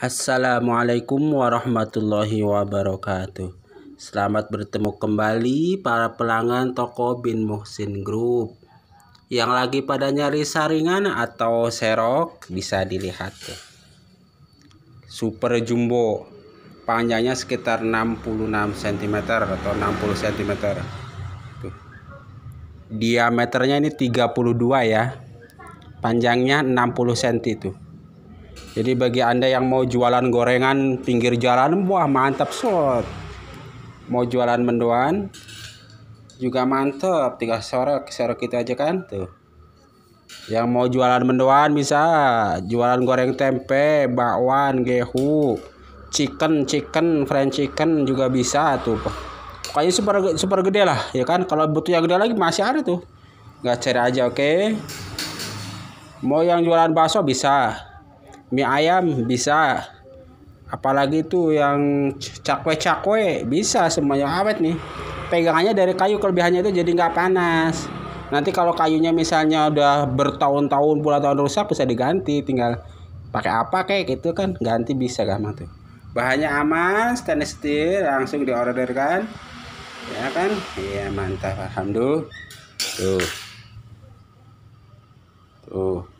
Assalamualaikum warahmatullahi wabarakatuh. Selamat bertemu kembali para pelanggan toko Bin Muhsin Group. Yang lagi pada nyari saringan atau serok bisa dilihat ya. Super jumbo. Panjangnya sekitar 66 cm atau 60 cm. Tuh. Diameternya ini 32 ya. Panjangnya 60 cm tuh jadi bagi Anda yang mau jualan gorengan pinggir jalan, wah mantap slot. Mau jualan mendoan juga mantap. Tinggal sorek, sorek kita aja kan tuh. Yang mau jualan mendoan bisa, jualan goreng tempe, bakwan, gehu, chicken, chicken, french chicken juga bisa tuh. Pokoknya super super gede lah, ya kan? Kalau butuh yang gede lagi masih ada tuh. Gak cari aja, oke? Okay? Mau yang jualan bakso bisa, mie ayam bisa apalagi tuh yang cakwe-cakwe bisa semuanya awet nih pegangannya dari kayu kelebihannya itu jadi nggak panas nanti kalau kayunya misalnya udah bertahun-tahun puluhan tahun rusak bisa diganti tinggal pakai apa kayak gitu kan ganti bisa gampang tuh bahannya aman stainless steel langsung diorderkan ya kan iya mantap alhamdulillah tuh tuh